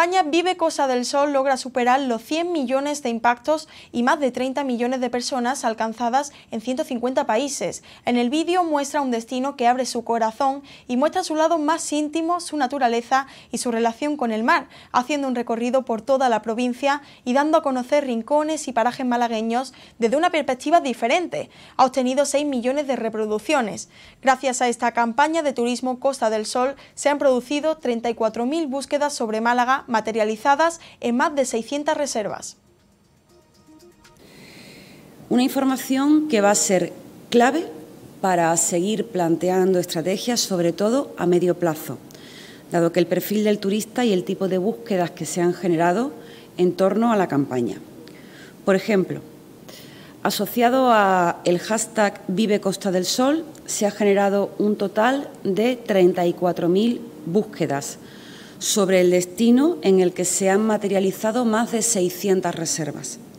campaña Vive Cosa del Sol logra superar los 100 millones de impactos y más de 30 millones de personas alcanzadas en 150 países. En el vídeo muestra un destino que abre su corazón y muestra su lado más íntimo, su naturaleza y su relación con el mar, haciendo un recorrido por toda la provincia y dando a conocer rincones y parajes malagueños desde una perspectiva diferente. Ha obtenido 6 millones de reproducciones. Gracias a esta campaña de turismo Costa del Sol se han producido 34.000 búsquedas sobre Málaga materializadas en más de 600 reservas. Una información que va a ser clave para seguir planteando estrategias, sobre todo a medio plazo, dado que el perfil del turista y el tipo de búsquedas que se han generado en torno a la campaña. Por ejemplo, asociado a el hashtag Vive Costa del Sol, se ha generado un total de 34.000 búsquedas, sobre el destino en el que se han materializado más de 600 reservas.